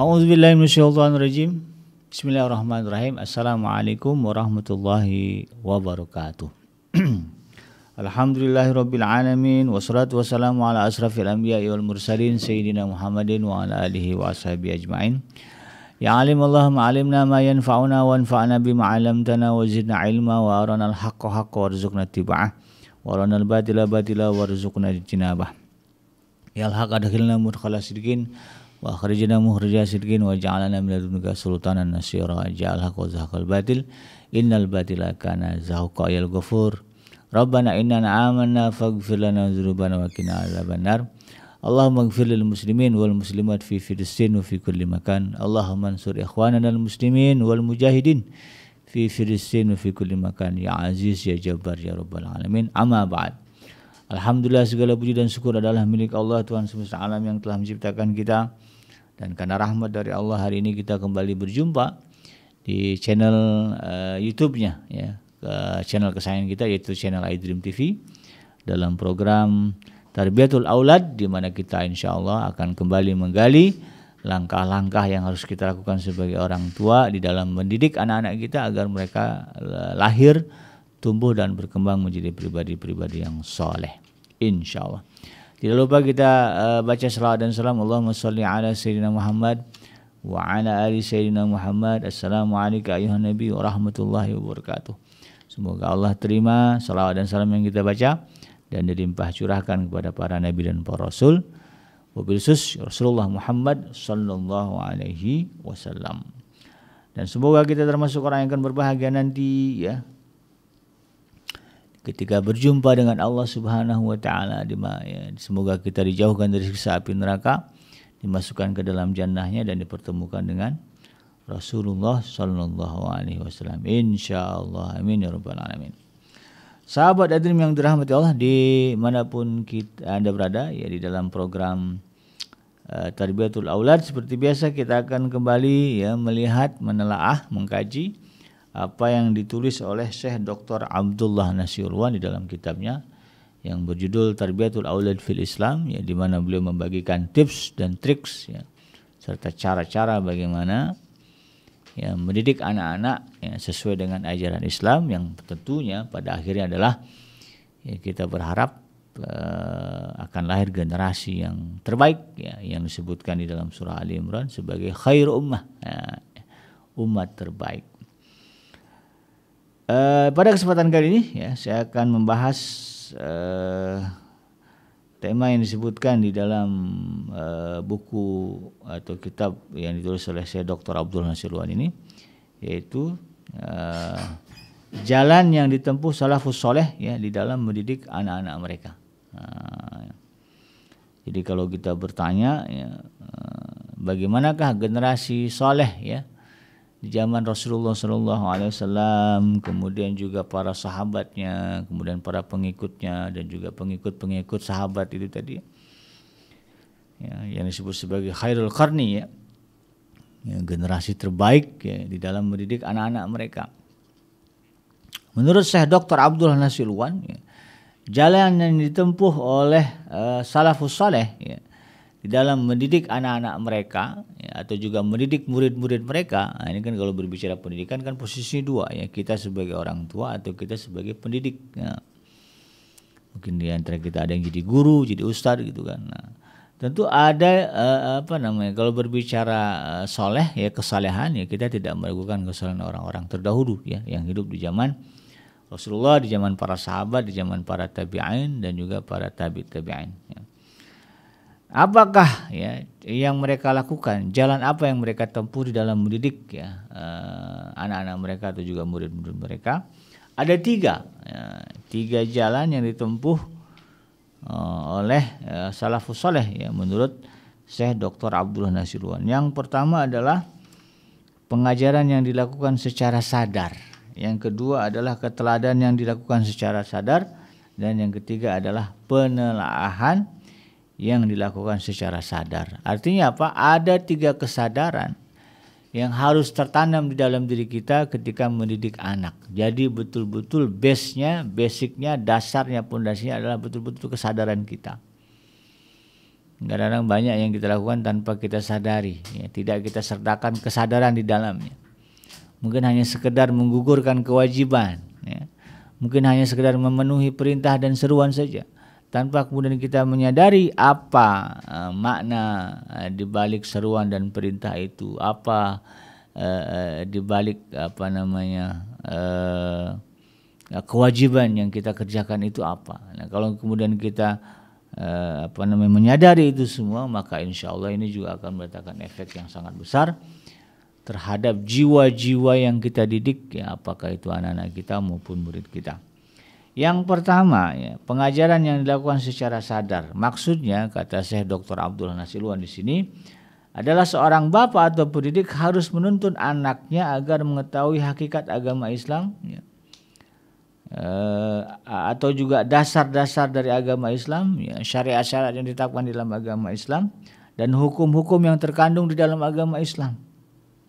A'udzubillahiminasyaitonirrajim. Bismillahirrahmanirrahim. Assalamualaikum warahmatullahi wabarakatuh. Alhamdulillahirabbil alamin wassalatu wassalamu ala asrafil anbiya'i wal mursalin sayyidina Muhammadin wa ala alihi wa ashabi ajmain. Ya alim Allah ma'alimna ma yanfa'una wa anfa'na bima 'allamtana wa zidna ilma wa arana al-haqqa warzuqna ittiba'ah wa al-batila batila warzuqna Ya al adkhilna mudkhala sidqin wa akhrijna muhrija sidqin wa ja'alna min ladunka sultanan nasira ja'al haqqa wa batil innal batila kana zahuqa ya ghafur rabbana innana amanna faghfir lana wakina wa qina Allah Allahumma muslimin wal muslimat fi Filistin wa fi kulli makan Allahumma ansur al muslimin wal mujahidin fi Filistin wa fi kulli makan ya aziz ya jabbar ya rabbal alamin amma ba'd Alhamdulillah segala puji dan syukur adalah milik Allah Tuhan semesta alam yang telah menciptakan kita dan karena rahmat dari Allah hari ini kita kembali berjumpa di channel uh, YouTube-nya ya, ke channel kesayangan kita yaitu channel iDream TV dalam program Tarbiyatul Aulad di mana kita insya Allah akan kembali menggali langkah-langkah yang harus kita lakukan sebagai orang tua di dalam mendidik anak-anak kita agar mereka eh, lahir tumbuh dan berkembang menjadi pribadi-pribadi yang soleh insya Allah. Tidak lupa kita uh, baca salawat dan salam Allahumma salli ala Sayyidina Muhammad wa ala ali Sayyidina Muhammad Assalamualaikum ayuhan Nabi warahmatullahi wabarakatuh Semoga Allah terima salawat dan salam yang kita baca dan dilimpah curahkan kepada para nabi dan para rasul wabilsus Rasulullah Muhammad sallallahu alaihi wasallam dan semoga kita termasuk orang yang akan berbahagia nanti ya ketika berjumpa dengan Allah Subhanahu wa taala ya, semoga kita dijauhkan dari siksa api neraka dimasukkan ke dalam jannahnya dan dipertemukan dengan Rasulullah sallallahu alaihi wasallam insyaallah amin ya rabbal alamin Sahabat Adrim yang dirahmati Allah di manapun kita anda berada ya di dalam program uh, Tarbiyatul Aulad seperti biasa kita akan kembali ya melihat menelaah mengkaji apa yang ditulis oleh Syekh Dr. Abdullah Nasirwan di dalam kitabnya yang berjudul Tarbiyatul Aulad fil Islam ya di mana beliau membagikan tips dan triks ya serta cara-cara bagaimana ya mendidik anak-anak ya, sesuai dengan ajaran Islam yang tentunya pada akhirnya adalah ya, kita berharap uh, akan lahir generasi yang terbaik ya yang disebutkan di dalam surah Al Imran sebagai khair ummah ya, umat terbaik Eh, pada kesempatan kali ini ya saya akan membahas uh, tema yang disebutkan di dalam uh, buku atau kitab yang ditulis oleh saya Dr. Abdul Nasirwan ini yaitu uh, jalan yang ditempuh salafus soleh ya di dalam mendidik anak-anak mereka. Uh, jadi kalau kita bertanya ya, uh, bagaimanakah generasi soleh ya di zaman Rasulullah Shallallahu Alaihi Wasallam, kemudian juga para sahabatnya, kemudian para pengikutnya dan juga pengikut-pengikut sahabat itu tadi, ya, yang disebut sebagai khairul karni ya, ya generasi terbaik ya, di dalam mendidik anak-anak mereka. Menurut saya Dr. Abdul Nasirwan, ya, jalan yang ditempuh oleh uh, salafus saleh ya, di dalam mendidik anak-anak mereka ya, atau juga mendidik murid-murid mereka nah ini kan kalau berbicara pendidikan kan posisi dua ya kita sebagai orang tua atau kita sebagai pendidik ya. mungkin di antara kita ada yang jadi guru jadi ustadz gitu kan nah, tentu ada eh, apa namanya kalau berbicara eh, soleh ya kesalehan ya kita tidak meragukan kesalehan orang-orang terdahulu ya yang hidup di zaman Rasulullah di zaman para sahabat di zaman para tabi'in dan juga para tabi' tabi'in ya apakah ya yang mereka lakukan, jalan apa yang mereka tempuh di dalam mendidik ya eh, anak-anak uh, mereka atau juga murid-murid mereka. Ada tiga, ya, tiga jalan yang ditempuh uh, oleh uh, salafus soleh ya menurut Syekh Dr. Abdullah Nasiruan. Yang pertama adalah pengajaran yang dilakukan secara sadar. Yang kedua adalah keteladanan yang dilakukan secara sadar dan yang ketiga adalah penelaahan yang dilakukan secara sadar. Artinya apa? Ada tiga kesadaran yang harus tertanam di dalam diri kita ketika mendidik anak. Jadi betul-betul base-nya, basicnya, dasarnya, pondasinya adalah betul-betul kesadaran kita. Kadang-kadang banyak yang kita lakukan tanpa kita sadari, ya, tidak kita sertakan kesadaran di dalamnya. Mungkin hanya sekedar menggugurkan kewajiban, ya. mungkin hanya sekedar memenuhi perintah dan seruan saja tanpa kemudian kita menyadari apa uh, makna eh, di balik seruan dan perintah itu, apa eh, di balik apa namanya uh, kewajiban yang kita kerjakan itu apa. Nah, kalau kemudian kita uh, apa namanya menyadari itu semua, maka insya Allah ini juga akan mendatangkan efek yang sangat besar terhadap jiwa-jiwa yang kita didik, ya, apakah itu anak-anak kita maupun murid kita. Yang pertama, ya, pengajaran yang dilakukan secara sadar. Maksudnya, kata Syekh Dr. Abdul Nasiluan di sini, adalah seorang bapak atau pendidik harus menuntun anaknya agar mengetahui hakikat agama Islam ya. e, atau juga dasar-dasar dari agama Islam, ya, syariat-syariat yang ditetapkan di dalam agama Islam dan hukum-hukum yang terkandung di dalam agama Islam.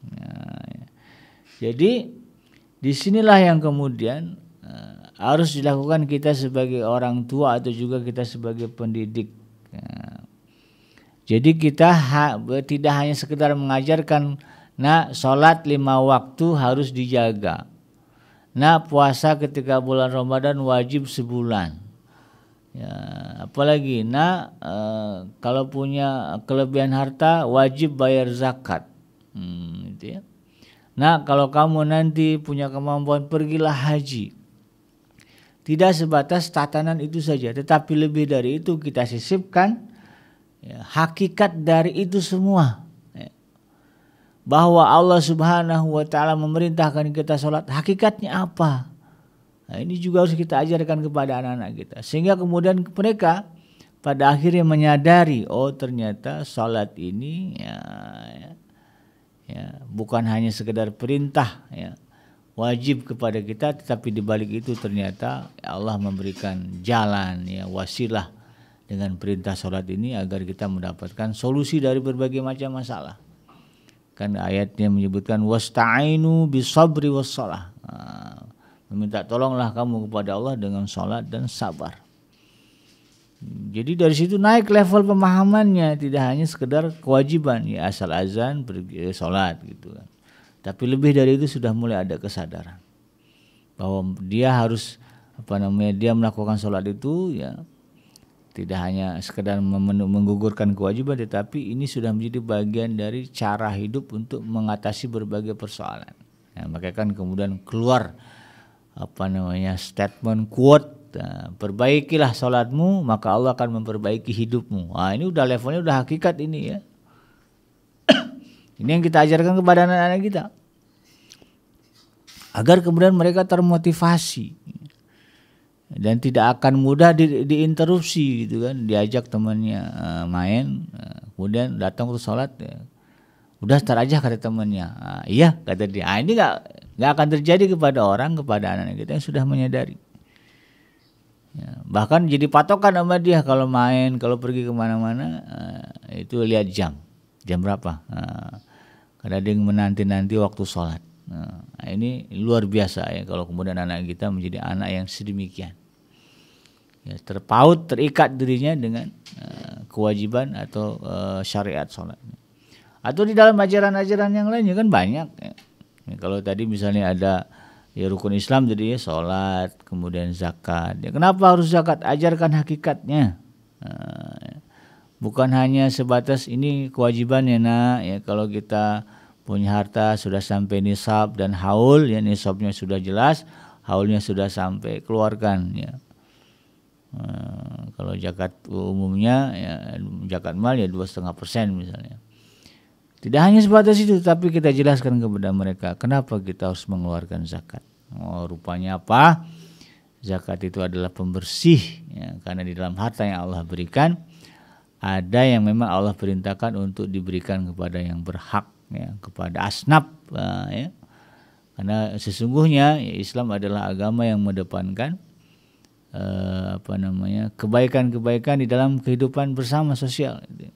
Ya, ya. Jadi disinilah yang kemudian harus dilakukan kita sebagai orang tua atau juga kita sebagai pendidik. Ya. jadi kita ha, tidak hanya sekedar mengajarkan, nah sholat lima waktu harus dijaga. Nah puasa ketika bulan Ramadan wajib sebulan. Ya, apalagi nah e, kalau punya kelebihan harta wajib bayar zakat. Hmm, gitu ya. Nah kalau kamu nanti punya kemampuan pergilah haji. Tidak sebatas tatanan itu saja, tetapi lebih dari itu kita sisipkan ya, hakikat dari itu semua. Ya. Bahwa Allah Subhanahu wa taala memerintahkan kita sholat, hakikatnya apa? Nah, ini juga harus kita ajarkan kepada anak-anak kita sehingga kemudian mereka pada akhirnya menyadari oh ternyata sholat ini ya, ya, ya bukan hanya sekedar perintah ya wajib kepada kita tetapi di balik itu ternyata Allah memberikan jalan ya wasilah dengan perintah sholat ini agar kita mendapatkan solusi dari berbagai macam masalah kan ayatnya menyebutkan wasta'inu bisabri wassalah ah, meminta tolonglah kamu kepada Allah dengan sholat dan sabar jadi dari situ naik level pemahamannya tidak hanya sekedar kewajiban ya asal azan pergi sholat gitu kan tapi lebih dari itu sudah mulai ada kesadaran bahwa dia harus apa namanya dia melakukan sholat itu ya tidak hanya sekedar menggugurkan kewajiban tetapi ini sudah menjadi bagian dari cara hidup untuk mengatasi berbagai persoalan. Ya, maka kan kemudian keluar apa namanya statement quote nah, perbaikilah sholatmu maka Allah akan memperbaiki hidupmu. Nah, ini udah levelnya udah hakikat ini ya. Ini yang kita ajarkan kepada anak-anak kita. Agar kemudian mereka termotivasi dan tidak akan mudah di, diinterupsi gitu kan diajak temannya eh, main eh, kemudian datang ke sholat ya. udah setar aja kata temannya ah, iya kata dia ah, ini gak, nggak akan terjadi kepada orang kepada anak-anak kita yang sudah menyadari ya, bahkan jadi patokan sama dia kalau main kalau pergi kemana-mana eh, itu lihat jam jam berapa uh, kadang ada yang menanti-nanti waktu sholat nah, ini luar biasa ya kalau kemudian anak kita menjadi anak yang sedemikian ya, terpaut terikat dirinya dengan uh, kewajiban atau uh, syariat sholat atau di dalam ajaran-ajaran yang lainnya kan banyak ya. ya. kalau tadi misalnya ada ya rukun Islam jadi ya sholat kemudian zakat ya kenapa harus zakat ajarkan hakikatnya nah, ya bukan hanya sebatas ini kewajiban ya nak ya kalau kita punya harta sudah sampai nisab dan haul ya nisabnya sudah jelas haulnya sudah sampai keluarkan ya eh, kalau zakat umumnya ya zakat mal ya dua setengah persen misalnya tidak hanya sebatas itu tapi kita jelaskan kepada mereka kenapa kita harus mengeluarkan zakat oh rupanya apa zakat itu adalah pembersih ya, karena di dalam harta yang Allah berikan ada yang memang Allah perintahkan untuk diberikan kepada yang berhak ya kepada asnaf eh, ya karena sesungguhnya ya, Islam adalah agama yang mendepankan uh, eh, apa namanya kebaikan-kebaikan di dalam kehidupan bersama sosial gitu.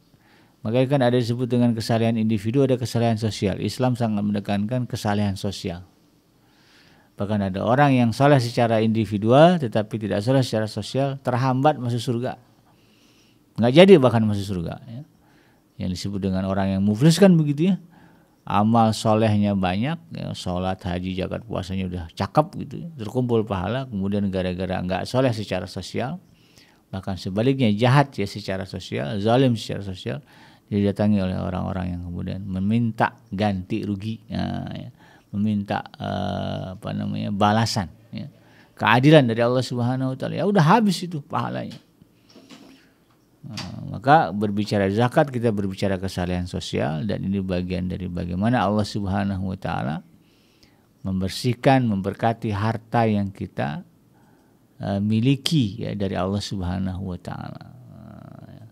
makanya kan ada disebut dengan kesalahan individu ada kesalahan sosial Islam sangat menekankan kesalahan sosial bahkan ada orang yang salah secara individual tetapi tidak salah secara sosial terhambat masuk surga nggak jadi bahkan masuk surga ya. yang disebut dengan orang yang muflis kan begitu ya amal solehnya banyak ya, sholat haji zakat puasanya udah cakep gitu ya. terkumpul pahala kemudian gara-gara nggak soleh secara sosial bahkan sebaliknya jahat ya secara sosial zalim secara sosial didatangi oleh orang-orang yang kemudian meminta ganti rugi ya, ya, meminta uh, apa namanya balasan ya. keadilan dari Allah Subhanahu Wa Taala ya udah habis itu pahalanya Eh, maka berbicara zakat kita berbicara kesalahan sosial dan ini bagian dari bagaimana Allah Subhanahu wa taala membersihkan memberkati harta yang kita eh, miliki ya dari Allah Subhanahu wa taala. Eh,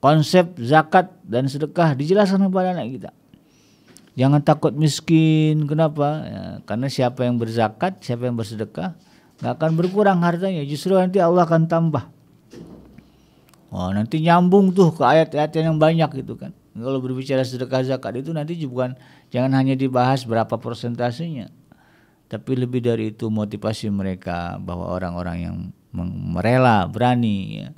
konsep zakat dan sedekah dijelaskan kepada anak kita. Jangan takut miskin. Kenapa? Ya, karena siapa yang berzakat, siapa yang bersedekah, nggak akan berkurang hartanya. Justru nanti Allah akan tambah Oh, nanti nyambung tuh ke ayat-ayat yang banyak gitu kan. Kalau berbicara sedekah zakat itu nanti bukan jangan hanya dibahas berapa persentasenya. Tapi lebih dari itu motivasi mereka bahwa orang-orang yang merela, berani ya,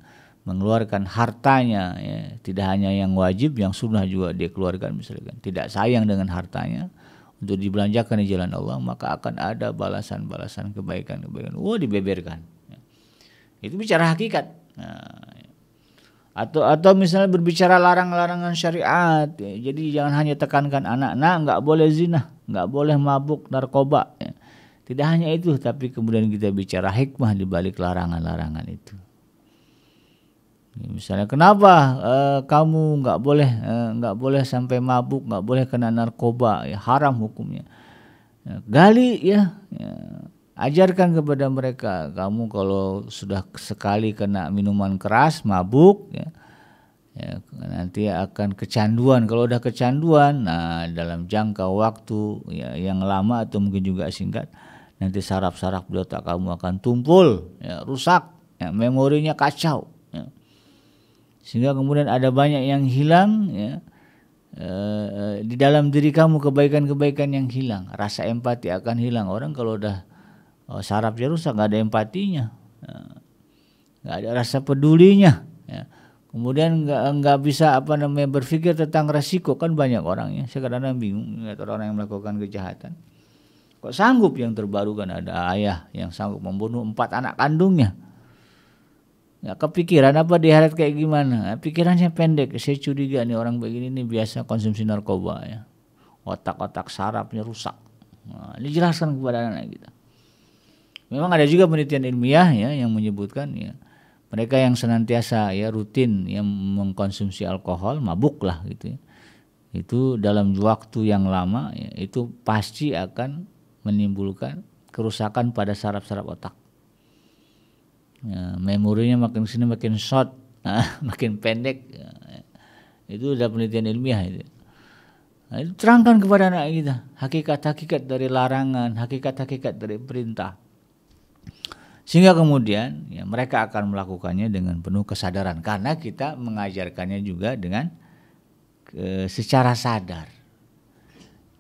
mengeluarkan hartanya ya, tidak hanya yang wajib, yang sunnah juga dia keluarkan misalkan. Tidak sayang dengan hartanya untuk dibelanjakan di jalan Allah, maka akan ada balasan-balasan kebaikan-kebaikan. Wah, dibeberkan. Ya. Itu bicara hakikat. Nah, atau atau misalnya berbicara larang-larangan syariat ya. jadi jangan hanya tekankan anak nah nggak boleh zina nggak boleh mabuk narkoba ya. tidak hanya itu tapi kemudian kita bicara hikmah di balik larangan-larangan itu ya, misalnya kenapa uh, kamu nggak boleh nggak eh, nggak boleh sampai mabuk nggak boleh kena narkoba ya haram hukumnya ya, gali ya, ya Ajarkan kepada mereka, kamu kalau sudah sekali kena minuman keras, mabuk, ya, ya, nanti akan kecanduan kalau udah kecanduan nah dalam jangka waktu ya, yang lama atau mungkin juga singkat nanti sarap-sarap di otak kamu akan tumpul ya, rusak ya, memorinya kacau ya. sehingga kemudian ada banyak yang hilang ya, eh, eh di dalam diri kamu kebaikan-kebaikan yang hilang rasa empati akan hilang orang kalau udah oh, sarafnya rusak nggak ada empatinya eh, nggak ada rasa pedulinya ya. kemudian nggak nggak bisa apa namanya berpikir tentang resiko kan banyak orangnya saya kadang-kadang bingung lihat orang yang melakukan kejahatan kok sanggup yang terbaru kan ada ayah yang sanggup membunuh empat anak kandungnya Ya, kepikiran apa diharap kayak gimana pikirannya pendek saya curiga nih orang begini nih biasa konsumsi narkoba ya otak-otak sarafnya rusak nah, jelaskan kepada anak kita Memang ada juga penelitian ilmiah ya yang menyebutkan ya mereka yang senantiasa ya rutin yang mengkonsumsi alkohol mabuk lah gitu ya. itu dalam waktu yang lama ya, itu pasti akan menimbulkan kerusakan pada saraf-saraf otak ya, memorinya makin sini makin short makin pendek ya, itu udah penelitian ilmiah itu nah, terangkan kepada anak kita hakikat-hakikat dari larangan hakikat-hakikat dari perintah sehingga kemudian ya, mereka akan melakukannya dengan penuh kesadaran karena kita mengajarkannya juga dengan e, secara sadar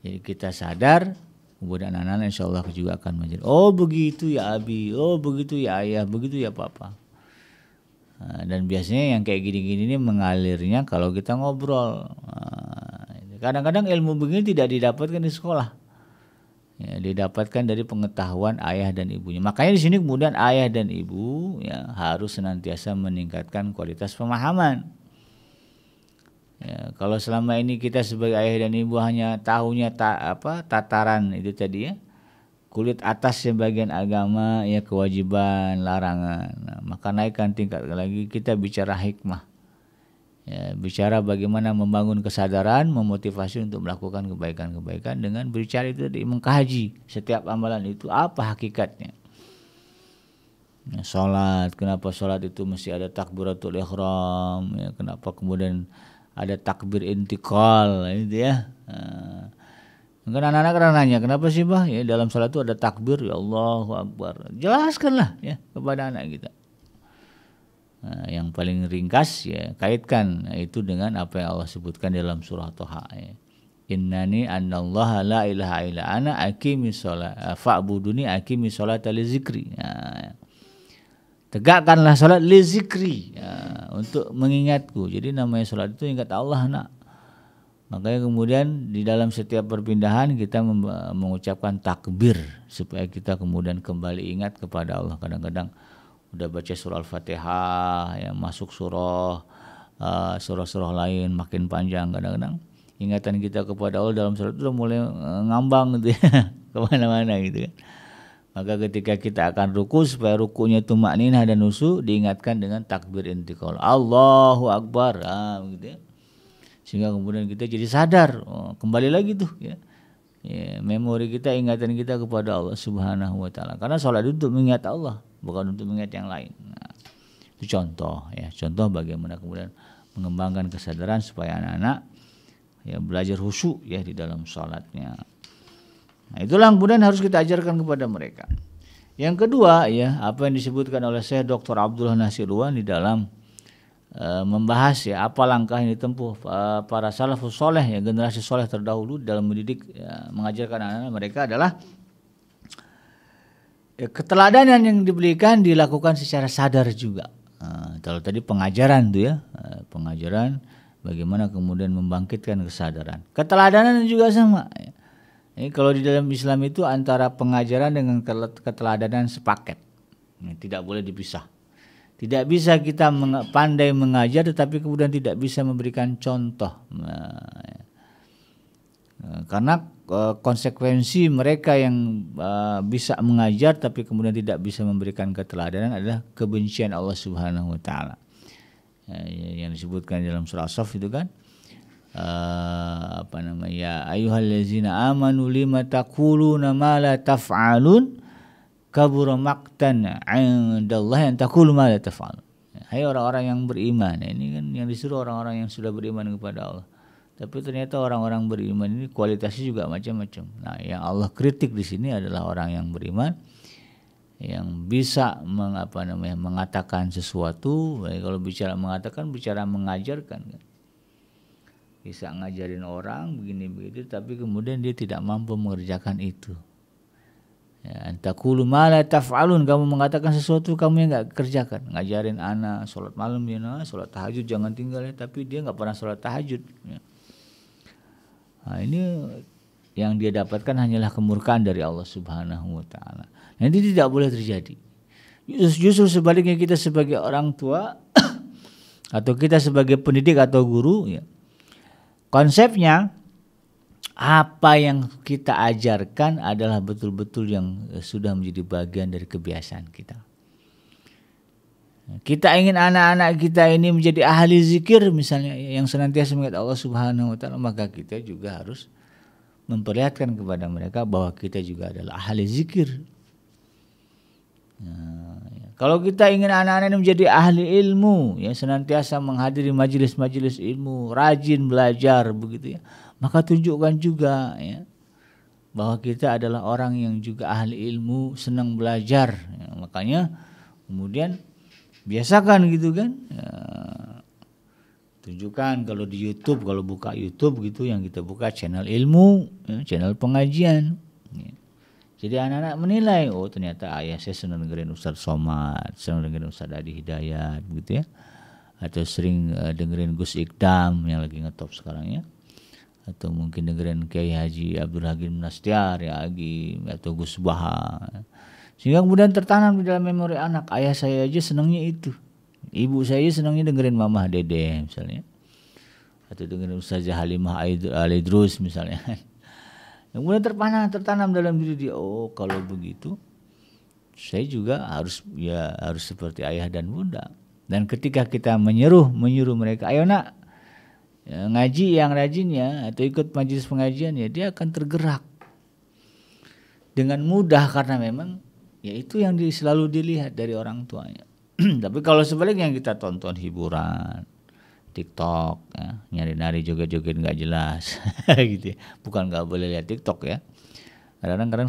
jadi kita sadar kemudian anak-anak insya Allah juga akan menjadi oh begitu ya abi oh begitu ya ayah begitu ya papa nah, dan biasanya yang kayak gini-gini ini mengalirnya kalau kita ngobrol nah, kadang-kadang ilmu begini tidak didapatkan di sekolah ya, didapatkan dari pengetahuan ayah dan ibunya. Makanya di sini kemudian ayah dan ibu ya, harus senantiasa meningkatkan kualitas pemahaman. Ya, kalau selama ini kita sebagai ayah dan ibu hanya tahunya ta, apa tataran itu tadi ya kulit atas sebagian agama ya kewajiban larangan nah, maka naikkan tingkat lagi kita bicara hikmah ya, bicara bagaimana membangun kesadaran, memotivasi untuk melakukan kebaikan-kebaikan dengan berbicara itu di mengkaji setiap amalan itu apa hakikatnya. Ya, sholat, kenapa sholat itu mesti ada takbiratul ihram, ya, kenapa kemudian ada takbir intikal, itu ya. Nah, Mungkin anak-anak kan nanya, kenapa sih bah? Ya, dalam sholat itu ada takbir, ya Allahu Akbar. Jelaskanlah ya kepada anak kita yang paling ringkas ya kaitkan itu dengan apa yang Allah sebutkan dalam surah Toha ya. Innani anallaha la ilaha illa ana akimi sholat eh, fa'buduni akimi sholat li zikri. Nah, ya. tegakkanlah salat li zikri ya, untuk mengingatku. Jadi namanya salat itu ingat Allah nak. Makanya kemudian di dalam setiap perpindahan kita eh, mengucapkan takbir supaya kita kemudian kembali ingat kepada Allah kadang-kadang udah baca surah al-fatihah ya masuk surah uh, surah-surah lain makin panjang kadang-kadang ingatan kita kepada Allah dalam surat itu mulai eh, ngambang gitu ya kemana-mana gitu kan maka ketika kita akan ruku supaya rukunya itu makninah dan nusu diingatkan dengan takbir intikal Allahu Akbar ah, gitu ya. sehingga kemudian kita jadi sadar oh, kembali lagi tuh ya ya, memori kita ingatan kita kepada Allah Subhanahu wa taala karena sholat itu untuk mengingat Allah bukan untuk mengingat yang lain nah, itu contoh ya contoh bagaimana kemudian mengembangkan kesadaran supaya anak-anak ya belajar khusyuk ya di dalam sholatnya nah itulah yang kemudian harus kita ajarkan kepada mereka yang kedua ya apa yang disebutkan oleh saya Dr. Abdullah Nasiruan di dalam Eh, membahas ya apa langkah yang ditempuh eh, para salafus soleh ya generasi soleh terdahulu dalam mendidik ya, mengajarkan anak-anak mereka adalah ya, keteladanan yang diberikan dilakukan secara sadar juga nah, kalau tadi pengajaran tuh ya pengajaran bagaimana kemudian membangkitkan kesadaran keteladanan juga sama ya. ini kalau di dalam Islam itu antara pengajaran dengan keteladanan sepaket tidak boleh dipisah tidak bisa kita pandai mengajar tetapi kemudian tidak bisa memberikan contoh. Nah, karena e, konsekuensi mereka yang e, bisa mengajar tapi kemudian tidak bisa memberikan keteladanan adalah kebencian Allah Subhanahu wa taala. Ya, ya, yang disebutkan dalam surah as itu kan e, apa namanya ya lazina amanu lima taquluna ma la taf'alun kabur maktan indallah yang takul ma la taf'al. Hai orang-orang yang beriman, ini kan yang disuruh orang-orang yang sudah beriman kepada Allah. Tapi ternyata orang-orang beriman ini kualitasnya juga macam-macam. Nah, yang Allah kritik di sini adalah orang yang beriman yang bisa mengapa namanya mengatakan sesuatu kalau bicara mengatakan bicara mengajarkan kan. bisa ngajarin orang begini begitu tapi kemudian dia tidak mampu mengerjakan itu Ya, antakulu mala taf'alun kamu mengatakan sesuatu kamu yang nggak kerjakan ngajarin anak sholat malam ya nah, sholat tahajud jangan tinggal ya tapi dia nggak pernah sholat tahajud ya. nah, ini yang dia dapatkan hanyalah kemurkaan dari Allah Subhanahu Wa Taala Nanti tidak boleh terjadi justru, justru sebaliknya kita sebagai orang tua atau kita sebagai pendidik atau guru ya konsepnya apa yang kita ajarkan adalah betul-betul yang eh, sudah menjadi bagian dari kebiasaan kita. Kita ingin anak-anak kita ini menjadi ahli zikir misalnya yang senantiasa mengingat Allah Subhanahu wa taala, maka kita juga harus memperlihatkan kepada mereka bahwa kita juga adalah ahli zikir. Nah, ya. Kalau kita ingin anak-anak ini menjadi ahli ilmu, yang senantiasa menghadiri majelis-majelis ilmu, rajin belajar begitu ya maka tunjukkan juga ya, bahwa kita adalah orang yang juga ahli ilmu, senang belajar. Ya, makanya kemudian biasakan gitu kan. Ya, tunjukkan kalau di YouTube, kalau buka YouTube gitu yang kita buka channel ilmu, ya, channel pengajian. Ya. Jadi anak-anak menilai, oh ternyata ayah saya senang dengerin Ustaz Somad, senang dengerin Ustaz Adi Hidayat gitu ya. Atau sering uh, dengerin Gus Ikdam yang lagi ngetop sekarang ya atau mungkin dengerin Kiai Haji Abdul Hakim Nastiar ya agi atau Gus Baha sehingga kemudian tertanam di dalam memori anak ayah saya aja senangnya itu ibu saya senangnya dengerin mama Dede misalnya atau dengerin Ustazah Halimah Alidrus misalnya yang kemudian terpanah tertanam dalam diri dia oh kalau begitu saya juga harus ya harus seperti ayah dan bunda dan ketika kita menyeru menyuruh mereka ayo nak ya, ngaji yang rajin ya atau ikut majelis pengajian ya dia akan tergerak dengan mudah karena memang ya itu yang selalu dilihat dari orang tuanya tapi kalau sebaliknya kita tonton hiburan TikTok ya, nyari-nari joget-joget nggak jelas gitu ya. bukan nggak boleh lihat TikTok ya kadang-kadang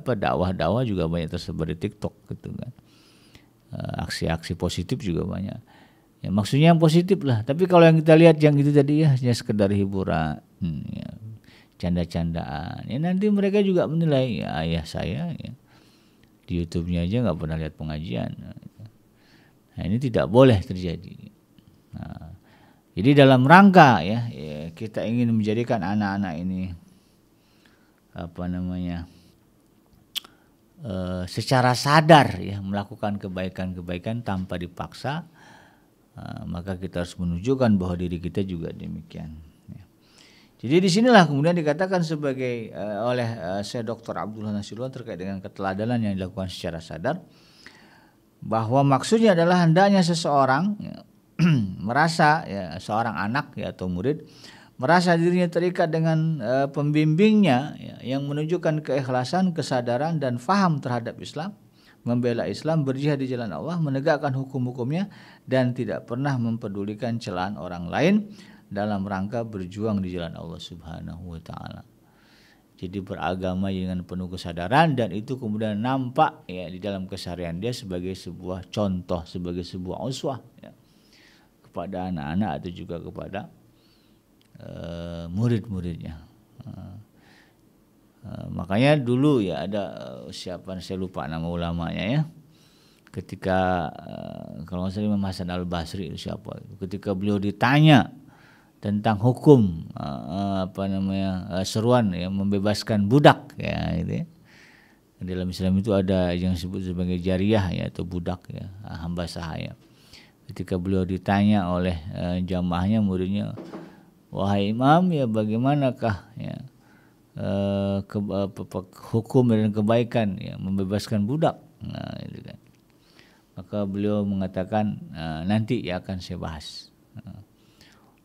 apa dakwah-dakwah juga banyak tersebar di TikTok gitu kan eh, aksi-aksi positif juga banyak ya maksudnya yang positif lah tapi kalau yang kita lihat yang itu tadi ya hanya sekedar hiburan hmm, ya, canda-candaan ya nanti mereka juga menilai ya, ayah saya ya, di YouTube-nya aja nggak pernah lihat pengajian nah, ini tidak boleh terjadi nah, jadi dalam rangka ya, ya kita ingin menjadikan anak-anak ini apa namanya e, secara sadar ya melakukan kebaikan-kebaikan tanpa dipaksa Ah, maka kita harus menunjukkan bahwa diri kita juga demikian. Ya. Jadi disinilah kemudian dikatakan sebagai uh, oleh uh, eh, saya Dr. Abdullah Nasirullah terkait dengan keteladanan yang dilakukan secara sadar bahwa maksudnya adalah hendaknya seseorang ya, merasa ya, seorang anak ya, atau murid merasa dirinya terikat dengan uh, pembimbingnya ya, yang menunjukkan keikhlasan, kesadaran dan faham terhadap Islam membela Islam, berjihad di jalan Allah, menegakkan hukum-hukumnya dan tidak pernah mempedulikan celaan orang lain dalam rangka berjuang di jalan Allah Subhanahu wa taala. Jadi beragama dengan penuh kesadaran dan itu kemudian nampak ya di dalam keseharian dia sebagai sebuah contoh, sebagai sebuah uswah ya, kepada anak-anak atau juga kepada uh, murid-muridnya. Uh, Eh, makanya dulu ya ada eh, siapa saya lupa nama ulamanya ya. Ketika uh, kalau saya Imam Hasan Al Basri siapa? Ketika beliau ditanya tentang hukum apa namanya seruan ya membebaskan budak ya itu ya. Dalam Islam itu ada yang disebut sebagai jariah ya atau budak ya hamba sahaya. Ketika beliau ditanya oleh jamaahnya muridnya, wahai Imam ya bagaimanakah ya Eh, hukum dan kebaikan ya membebaskan budak nah, kan maka beliau mengatakan uh, nanti ya akan saya bahas nah,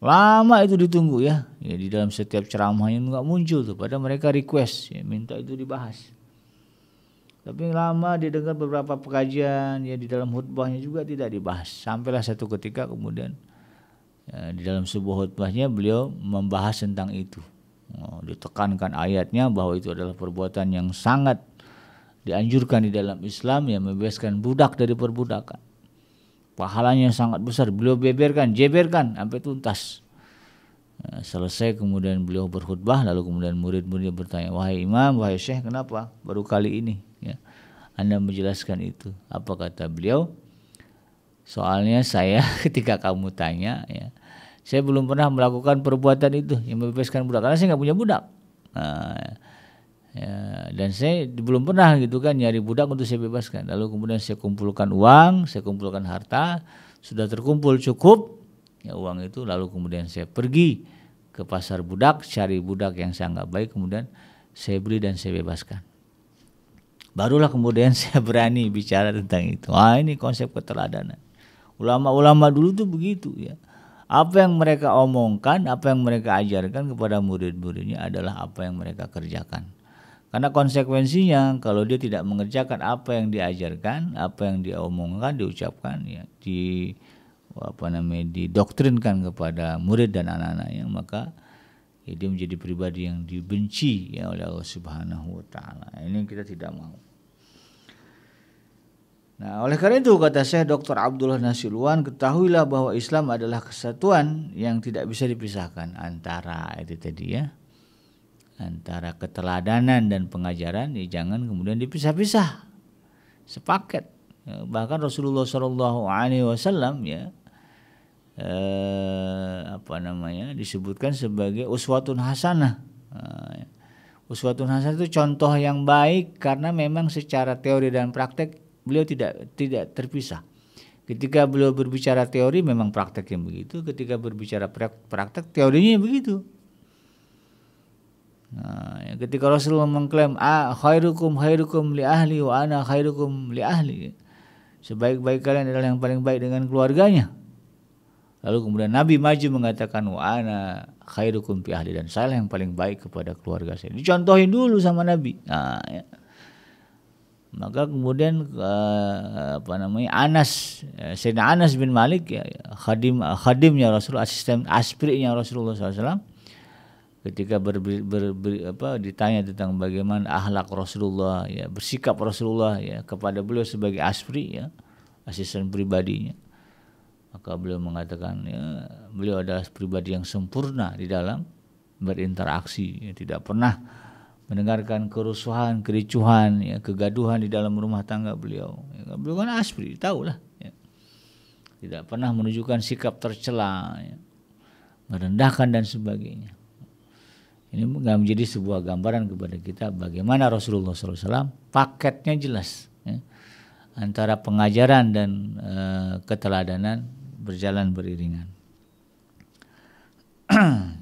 lama itu ditunggu ya, ya di dalam setiap ceramahnya nggak muncul tuh pada mereka request ya, minta itu dibahas tapi lama didengar beberapa pekerjaan. ya di dalam khutbahnya juga tidak dibahas sampailah satu ketika kemudian ya, di dalam sebuah khutbahnya beliau membahas tentang itu Oh, ditekankan ayatnya bahwa itu adalah perbuatan yang sangat dianjurkan di dalam Islam yang membebaskan budak dari perbudakan. Pahalanya sangat besar. Beliau beberkan, jeberkan sampai tuntas. Ya, selesai kemudian beliau berkhutbah lalu kemudian murid murid bertanya, "Wahai imam, wahai syekh, kenapa baru kali ini ya, Anda menjelaskan itu?" Apa kata beliau? Soalnya saya ketika kamu tanya ya, saya belum pernah melakukan perbuatan itu yang membebaskan budak karena saya nggak punya budak. Nah, ya, dan saya belum pernah gitu kan nyari budak untuk saya bebaskan lalu kemudian saya kumpulkan uang saya kumpulkan harta sudah terkumpul cukup ya uang itu lalu kemudian saya pergi ke pasar budak cari budak yang saya nggak baik kemudian saya beli dan saya bebaskan barulah kemudian saya berani bicara tentang itu wah ini konsep keteladanan ulama-ulama dulu tuh begitu ya apa yang mereka omongkan, apa yang mereka ajarkan kepada murid-muridnya adalah apa yang mereka kerjakan. Karena konsekuensinya kalau dia tidak mengerjakan apa yang diajarkan, apa yang diomongkan, diucapkan, ya, di apa namanya didoktrinkan kepada murid dan anak-anaknya, maka ya, dia menjadi pribadi yang dibenci ya oleh Allah Subhanahu wa taala. Ini kita tidak mau. Nah, oleh karena itu kata saya Dr. Abdullah Nasiruan, ketahuilah bahwa Islam adalah kesatuan yang tidak bisa dipisahkan antara itu tadi ya. Antara keteladanan dan pengajaran ya jangan kemudian dipisah-pisah. Sepaket. Ya, bahkan Rasulullah Shallallahu alaihi wasallam ya eh, apa namanya disebutkan sebagai uswatun hasanah. Ah, ya. uswatun hasanah itu contoh yang baik karena memang secara teori dan praktek beliau tidak tidak terpisah. Ketika beliau berbicara teori memang praktek yang begitu, ketika berbicara praktek teorinya begitu. Nah, ketika Rasulullah mengklaim ah, khairukum khairukum li ahli wa ana khairukum li ahli. Sebaik-baik kalian adalah yang paling baik dengan keluarganya. Lalu kemudian Nabi maju mengatakan wa ana khairukum fi ahli dan saya yang paling baik kepada keluarga saya. Dicontohin dulu sama Nabi. Nah, ya maka kemudian uh, apa namanya Anas eh, Sayyidina Anas bin Malik ya, khadim khadimnya Rasul, asisten aspirnya Rasulullah SAW ketika ber, ber, ber, apa, ditanya tentang bagaimana ahlak Rasulullah ya bersikap Rasulullah ya kepada beliau sebagai aspri ya asisten pribadinya maka beliau mengatakan ya, beliau adalah pribadi yang sempurna di dalam berinteraksi ya, tidak pernah mendengarkan kerusuhan, kericuhan, ya, kegaduhan di dalam rumah tangga beliau. Ya, beliau kan tahu lah. Ya. Tidak pernah menunjukkan sikap tercela, ya, merendahkan dan sebagainya. Ini nggak menjadi sebuah gambaran kepada kita bagaimana Rasulullah SAW paketnya jelas ya, antara pengajaran dan e, keteladanan berjalan beriringan.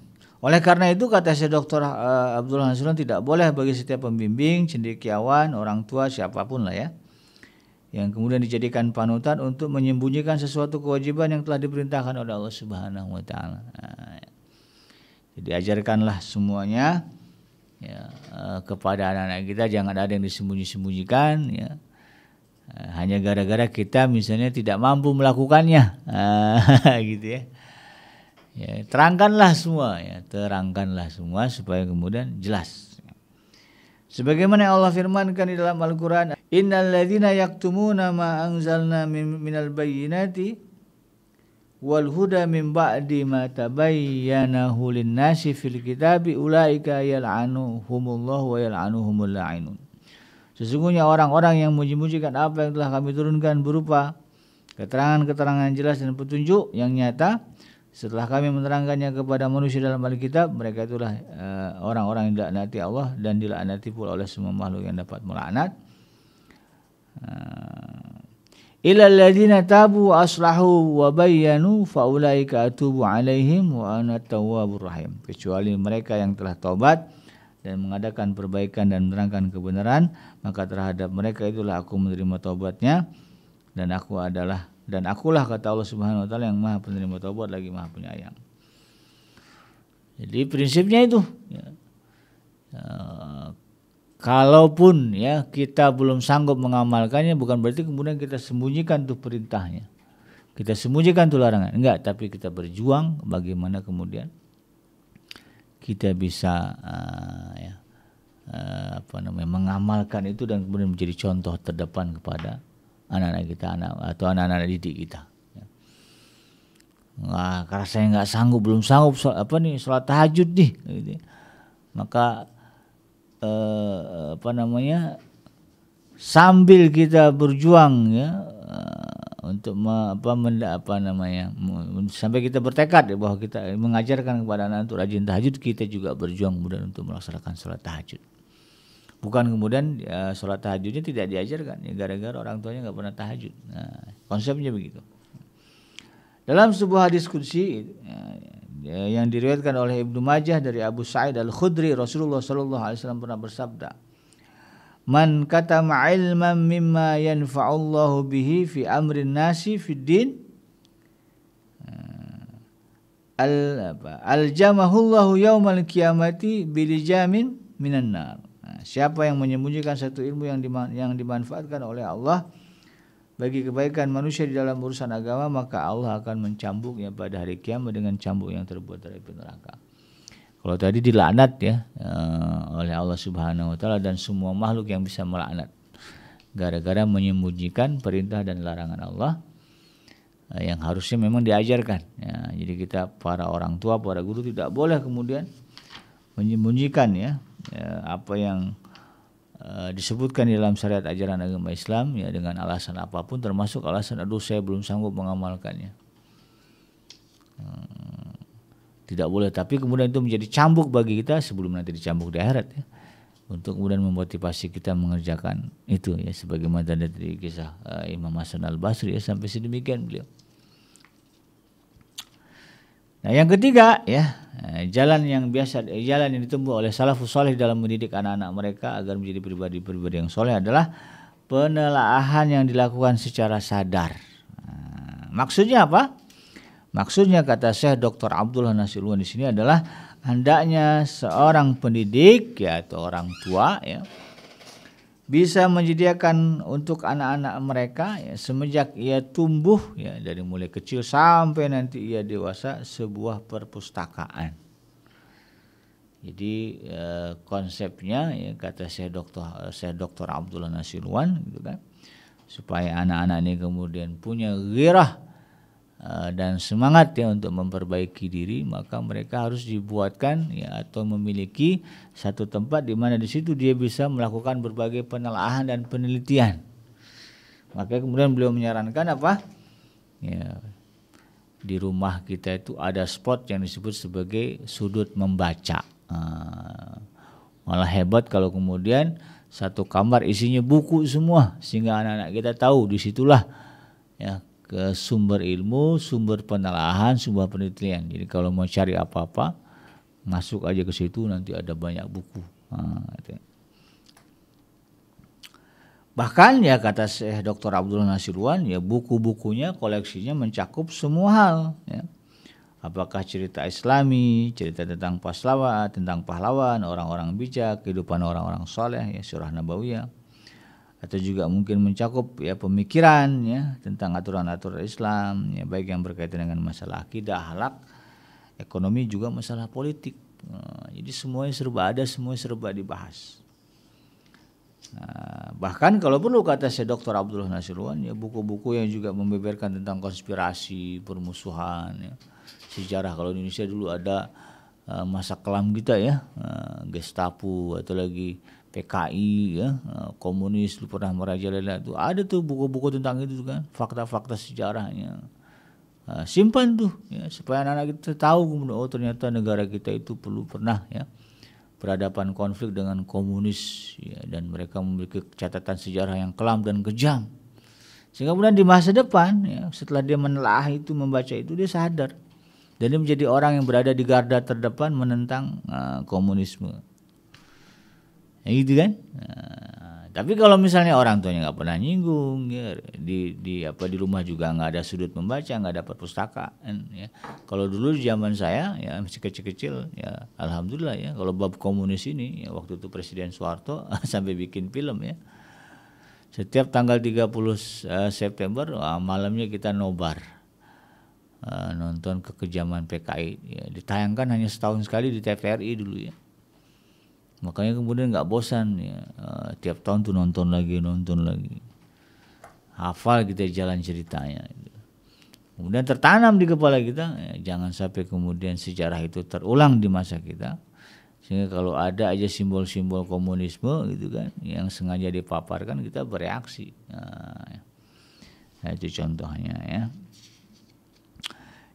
Oleh karena itu kata Syekh Dr. Abdul Hasan tidak boleh bagi setiap pembimbing, cendekiawan, orang tua siapapun lah ya yang kemudian dijadikan panutan untuk menyembunyikan sesuatu kewajiban yang telah diperintahkan oleh Allah Subhanahu wa taala. Ah, ya. jadi ajarkanlah semuanya ya, eh, kepada anak-anak kita jangan ada yang disembunyi-sembunyikan ya. Eh, hanya gara-gara kita misalnya tidak mampu melakukannya. Ah, gitu ya. Ya, terangkanlah semua ya, terangkanlah semua supaya kemudian jelas. Sebagaimana Allah firmankan di dalam Al-Qur'an, "Innal yaktumu yaktumuna ma anzalna min, minal bayyinati wal huda min ba'di ma tabayyana hulin nasi fil kitabi ulaika yal'anuhumullahu wa yal'anuhumul la'inun." Sesungguhnya orang-orang yang muji-mujikan apa yang telah kami turunkan berupa keterangan-keterangan jelas dan petunjuk yang nyata, setelah kami menerangkannya kepada manusia dalam Alkitab, mereka itulah eh, orang-orang uh, yang dilaknati Allah dan dilaknati pula oleh semua makhluk yang dapat melaknat. Eh, Ila alladhina tabu aslahu wa bayyanu faulaika atubu alaihim wa ana tawwabur rahim. Kecuali mereka yang telah taubat dan mengadakan perbaikan dan menerangkan kebenaran, maka terhadap mereka itulah aku menerima taubatnya dan aku adalah dan akulah kata Allah Subhanahu wa taala yang Maha penerima taubat lagi Maha penyayang. Jadi prinsipnya itu ya. E, kalaupun ya kita belum sanggup mengamalkannya bukan berarti kemudian kita sembunyikan tuh perintahnya. Kita sembunyikan tuh larangan. Enggak, tapi kita berjuang bagaimana kemudian kita bisa uh, ya, uh, apa namanya mengamalkan itu dan kemudian menjadi contoh terdepan kepada anak-anak kita anak atau anak-anak didik kita nggak ya. nah, karena saya nggak sanggup belum sanggup sholat, apa nih sholat tahajud nih gitu. maka eh, apa namanya sambil kita berjuang ya eh, untuk me, apa menda, apa namanya sampai kita bertekad ya, bahwa kita mengajarkan kepada anak untuk rajin tahajud kita juga berjuang kemudian untuk melaksanakan sholat tahajud bukan kemudian ya, sholat tahajudnya tidak diajarkan ya gara-gara orang tuanya nggak pernah tahajud nah, konsepnya begitu dalam sebuah hadis kunci ya, ya, yang diriwayatkan oleh Ibnu Majah dari Abu Sa'id Al-Khudri Rasulullah Shallallahu alaihi wasallam pernah bersabda Man kata ilman mimma yanfa'ullahu bihi fi amrin nasi fi din eh, al apa al jamahullahu yaumal kiamati bilijamin minan nar siapa yang menyembunyikan satu ilmu yang diman yang dimanfaatkan oleh Allah bagi kebaikan manusia di dalam urusan agama, maka Allah akan mencambuknya pada hari kiamat dengan cambuk yang terbuat dari neraka. Kalau tadi dilaknat ya eh, oleh Allah Subhanahu wa taala dan semua makhluk yang bisa melaknat gara-gara menyembunyikan perintah dan larangan Allah eh, yang harusnya memang diajarkan. Ya, jadi kita para orang tua, para guru tidak boleh kemudian menyembunyikan ya ya, apa yang uh, disebutkan di dalam syariat ajaran agama Islam ya dengan alasan apapun termasuk alasan aduh saya belum sanggup mengamalkannya hmm, tidak boleh tapi kemudian itu menjadi cambuk bagi kita sebelum nanti dicambuk di akhirat ya untuk kemudian memotivasi kita mengerjakan itu ya sebagaimana dari kisah uh, Imam Hasan Al Basri ya sampai sedemikian beliau. Nah, yang ketiga ya, eh, jalan yang biasa eh, jalan yang ditempuh oleh salafus soleh dalam mendidik anak-anak mereka agar menjadi pribadi-pribadi yang soleh adalah penelaahan yang dilakukan secara sadar. Nah, maksudnya apa? Maksudnya kata Syekh Dr. Abdullah Nasirwan di sini adalah hendaknya seorang pendidik ya atau orang tua ya bisa menyediakan untuk anak-anak mereka ya, semenjak ia tumbuh ya dari mulai kecil sampai nanti ia dewasa sebuah perpustakaan. Jadi e, konsepnya ya, kata saya dokter saya dokter Abdullah Nasirwan gitu kan supaya anak-anak ini kemudian punya girah Eh, dan semangat ya untuk memperbaiki diri maka mereka harus dibuatkan ya atau memiliki satu tempat di mana di situ dia bisa melakukan berbagai penelaahan dan penelitian maka kemudian beliau menyarankan apa ya di rumah kita itu ada spot yang disebut sebagai sudut membaca eh, malah hebat kalau kemudian satu kamar isinya buku semua sehingga anak-anak kita tahu disitulah ya ke sumber ilmu, sumber penelahan, sumber penelitian. Jadi kalau mau cari apa-apa, masuk aja ke situ nanti ada banyak buku. Ah, gitu. Bahkan ya kata Syekh Dr. Abdul Nasiruan ya buku-bukunya koleksinya mencakup semua hal ya. Apakah cerita islami, cerita tentang pahlawan, tentang pahlawan, orang-orang bijak, kehidupan orang-orang soleh, ya surah Nabawiyah, atau juga mungkin mencakup ya pemikiran ya tentang aturan-aturan Islam ya baik yang berkaitan dengan masalah akidah, halak, ekonomi juga masalah politik. Nah, jadi semuanya serba ada, semuanya serba dibahas. Nah, bahkan kalau perlu kata saya Dr. Abdullah Nasirwan ya buku-buku yang juga membeberkan tentang konspirasi, permusuhan ya. Sejarah kalau Indonesia dulu ada eh, masa kelam kita ya, uh, Gestapo atau lagi PKI ya eh, komunis lu pernah merajalela tuh ada tuh buku-buku tentang itu kan fakta-fakta sejarahnya nah, simpan tuh ya supaya anak-anak kita tahu oh ternyata negara kita itu perlu pernah ya berhadapan konflik dengan komunis ya, dan mereka memiliki catatan sejarah yang kelam dan kejam sehingga kemudian di masa depan ya, setelah dia menelaah itu membaca itu dia sadar dan dia menjadi orang yang berada di garda terdepan menentang uh, komunisme ya gitu kan nah, tapi kalau misalnya orang tuanya nggak pernah nyinggung ya di di apa di rumah juga nggak ada sudut membaca nggak ada perpustakaan ya kalau dulu di zaman saya ya masih kecil-kecil ya alhamdulillah ya kalau bab komunis ini ya waktu itu presiden Soeharto sampai bikin film ya setiap tanggal 30 eh, September ah, malamnya kita nobar eh, nonton kekejaman PKI ya, ditayangkan hanya setahun sekali di TVRI dulu ya makanya kemudian nggak bosan ya uh, tiap tahun tuh nonton lagi nonton lagi hafal kita gitu ya jalan ceritanya gitu. kemudian tertanam di kepala kita ya, jangan sampai kemudian sejarah itu terulang di masa kita sehingga kalau ada aja simbol-simbol komunisme gitu kan yang sengaja dipaparkan kita bereaksi nah, ya. nah itu contohnya ya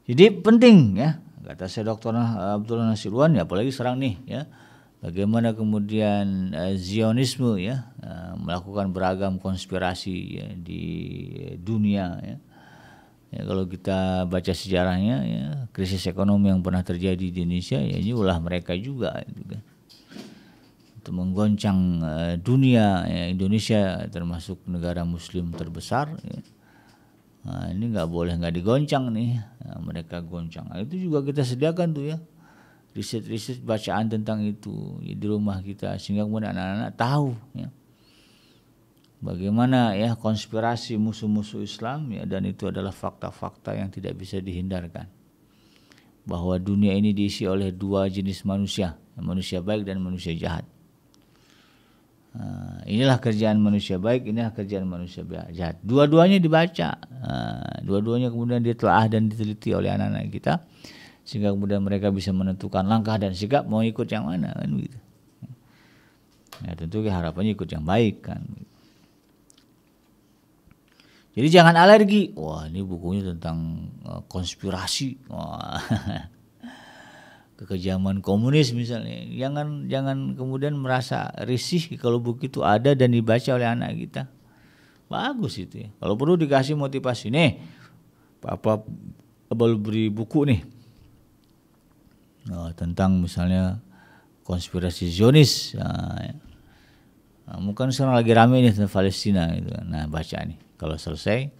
jadi penting ya kata saya dokter eh, Abdul Nasirwan ya apalagi serang nih ya bagaimana kemudian uh, Zionisme ya uh, melakukan beragam konspirasi ya, di dunia ya. ya kalau kita baca sejarahnya ya krisis ekonomi yang pernah terjadi di Indonesia ya ini ulah mereka juga gitu kan untuk menggoncang uh, dunia ya, Indonesia termasuk negara muslim terbesar ya. Nah, ini nggak boleh nggak digoncang nih. Nah, mereka goncang. Nah, itu juga kita sediakan tuh ya riset-riset bacaan tentang itu ya, di rumah kita sehingga kemudian anak-anak tahu ya bagaimana ya konspirasi musuh-musuh Islam ya dan itu adalah fakta-fakta yang tidak bisa dihindarkan bahwa dunia ini diisi oleh dua jenis manusia manusia baik dan manusia jahat ah, inilah kerjaan manusia baik, inilah kerjaan manusia jahat. Dua-duanya dibaca, ah, dua-duanya kemudian ditelaah dan diteliti oleh anak-anak kita sehingga kemudian mereka bisa menentukan langkah dan sikap mau ikut yang mana kan gitu. Ya tentu harapannya ikut yang baik kan. Jadi jangan alergi. Wah ini bukunya tentang eh, konspirasi, Wah, kekejaman komunis misalnya. Jangan jangan kemudian merasa risih kalau buku itu ada dan dibaca oleh anak kita. Bagus itu ya. Kalau perlu dikasih motivasi nih. Papa baru beri buku nih Eh, tentang misalnya konspirasi Zionis. Ya, ya. Nah, mungkin sekarang lagi rame nih tentang Palestina gitu. Nah baca nih kalau selesai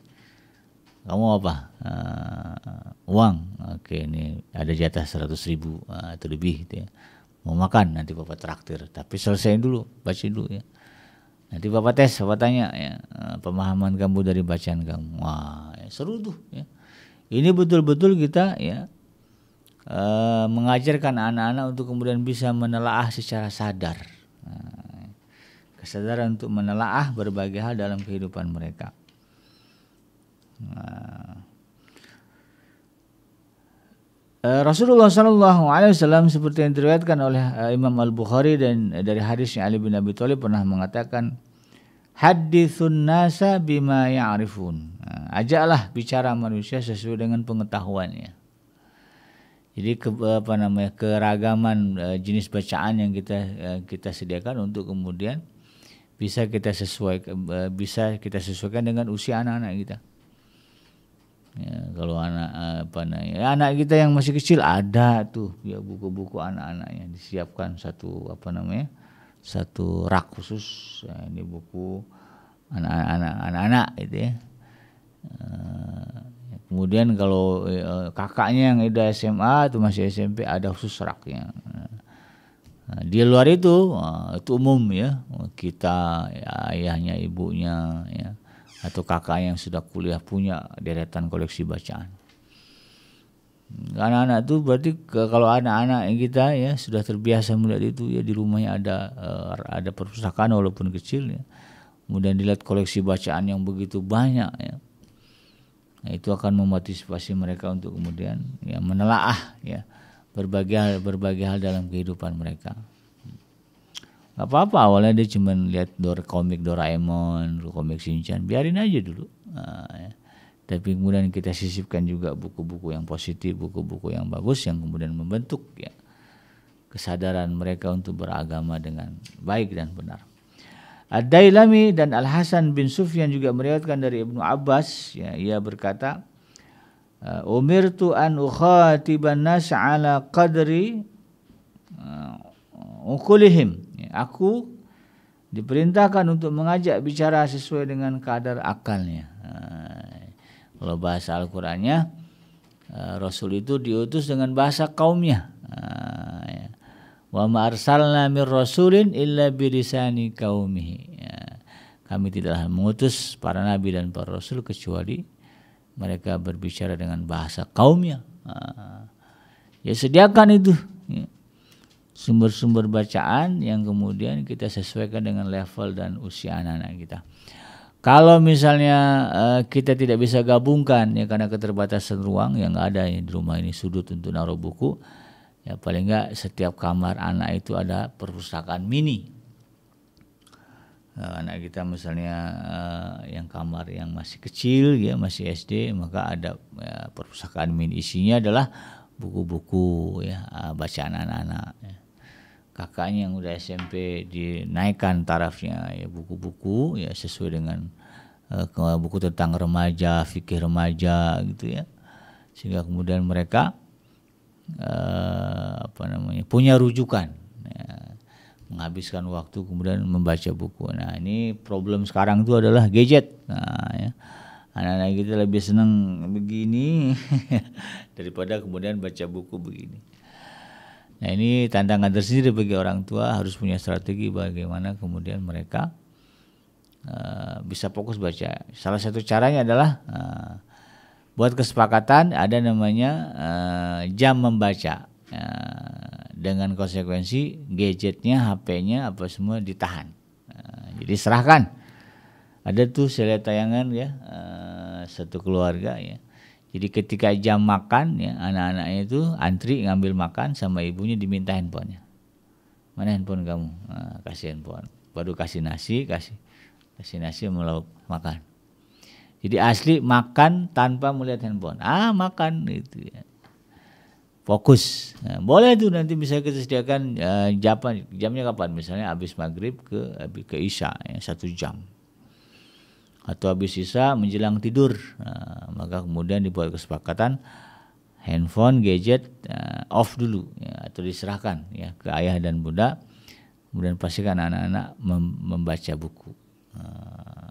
kamu apa uh, uang oke ini ada jatah seratus ribu uh, atau lebih gitu ya. mau makan nanti bapak traktir tapi selesai dulu baca dulu ya nanti bapak tes bapak tanya ya uh, pemahaman kamu dari bacaan kamu wah ya, seru tuh ya ini betul-betul kita ya uh, mengajarkan anak-anak untuk kemudian bisa menelaah secara sadar. Eh, kesadaran untuk menelaah berbagai hal dalam kehidupan mereka. Nah, Rasulullah Shallallahu Alaihi Wasallam seperti yang diriwayatkan oleh Imam Al Bukhari dan dari hadisnya Ali bin Abi Thalib pernah mengatakan, hadithun nasa bima ya'rifun. Nah, ajaklah bicara manusia sesuai dengan pengetahuannya. Jadi ke, apa namanya keragaman uh, jenis bacaan yang kita uh, kita sediakan untuk kemudian bisa kita sesuaikan uh, eh, bisa kita sesuaikan dengan usia anak-anak kita. Ya, kalau anak apa namanya ya anak kita yang masih kecil ada tuh ya buku-buku anak anak yang disiapkan satu apa namanya satu rak khusus ya, ini buku anak-anak anak-anak gitu ya. Uh, Kemudian kalau e, kakaknya yang udah SMA atau masih SMP ada khusus Nah, di luar itu eh, itu umum ya kita ya, ayahnya ibunya ya atau kakak yang sudah kuliah punya deretan koleksi bacaan. Anak-anak itu berarti kalau anak-anak yang kita ya sudah terbiasa melihat itu ya di rumahnya ada eh, ada perpustakaan walaupun kecil ya. Kemudian dilihat koleksi bacaan yang begitu banyak ya Nah, itu akan memotivasi mereka untuk kemudian ya menelaah ya berbagai hal berbagai hal dalam kehidupan mereka. Gak apa-apa awalnya dia cuma lihat dor komik Doraemon, komik Shinchan, biarin aja dulu. Nah, ya. Tapi kemudian kita sisipkan juga buku-buku yang positif, buku-buku yang bagus yang kemudian membentuk ya kesadaran mereka untuk beragama dengan baik dan benar. Ad-Dailami dan Al-Hasan bin Sufyan juga meriwayatkan dari Ibnu Abbas ya ia berkata eh, Umirtu an ukhatiban nas ala qadri eh, ukulihim ya, aku diperintahkan untuk mengajak bicara sesuai dengan kadar akalnya eh, kalau bahasa Al-Qur'annya Rasul itu diutus dengan bahasa kaumnya wa ma arsalna min rasulin illa bilisani kaumih. ya. kami tidaklah mengutus para nabi dan para rasul kecuali mereka berbicara dengan bahasa kaumnya ya sediakan itu ya. sumber-sumber bacaan yang kemudian kita sesuaikan dengan level dan usia anak-anak kita kalau misalnya e, kita tidak bisa gabungkan ya karena keterbatasan ruang yang ada ya, di rumah ini sudut untuk naruh buku ya paling nggak setiap kamar anak itu ada perpustakaan mini eh, anak kita misalnya eh, yang kamar yang masih kecil ya masih SD maka ada ya, perpustakaan mini isinya adalah buku-buku ya eh, bacaan anak-anak ya. kakaknya yang udah SMP dinaikkan tarafnya ya buku-buku ya sesuai dengan buku tentang remaja fikih remaja gitu ya sehingga kemudian mereka uh, apa namanya punya rujukan ya, menghabiskan waktu kemudian membaca buku nah ini problem sekarang itu adalah gadget nah ya anak-anak kita lebih senang begini daripada kemudian baca buku begini nah ini tantangan tersendiri bagi orang tua harus punya strategi bagaimana kemudian mereka uh, bisa fokus baca salah satu caranya adalah uh, buat kesepakatan ada namanya uh, jam membaca uh, dengan konsekuensi gadgetnya, HP-nya apa semua ditahan. Uh, jadi serahkan. Ada tuh saya tayangan ya uh, satu keluarga ya. Jadi ketika jam makan ya anak-anaknya itu antri ngambil makan sama ibunya diminta handphonenya. Mana handphone kamu? uh, kasih handphone. Baru kasih nasi, kasih kasih nasi mau makan jadi asli makan tanpa melihat handphone. Ah makan itu ya. Fokus. Nah, boleh tuh nanti bisa kita sediakan uh, eh, japan, jamnya kapan? Misalnya habis maghrib ke habis ke isya ya, satu jam. Atau habis isya menjelang tidur. Nah, maka kemudian dibuat kesepakatan handphone gadget uh, off dulu ya, atau diserahkan ya ke ayah dan bunda. Kemudian pastikan anak-anak membaca buku. Nah,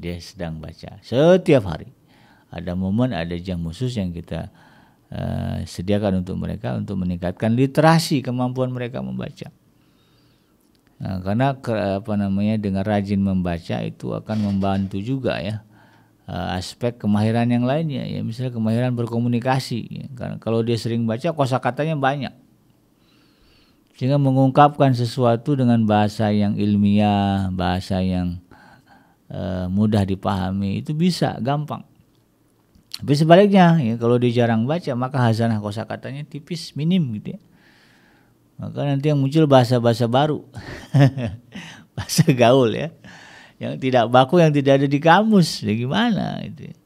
dia sedang baca setiap hari. Ada momen, ada jam khusus yang kita uh, sediakan untuk mereka untuk meningkatkan literasi kemampuan mereka membaca. Nah, karena ke, apa namanya dengan rajin membaca itu akan membantu juga ya eh, aspek kemahiran yang lainnya ya misalnya kemahiran berkomunikasi ya. karena kalau dia sering baca kosakatanya banyak sehingga mengungkapkan sesuatu dengan bahasa yang ilmiah bahasa yang Eh, mudah dipahami itu bisa gampang. Tapi sebaliknya ya kalau dia jarang baca maka hazanah kosakatanya tipis minim gitu ya. Maka nanti yang muncul bahasa-bahasa baru. bahasa gaul ya. Yang tidak baku yang tidak ada di kamus. Ya gimana itu. Nah, ya.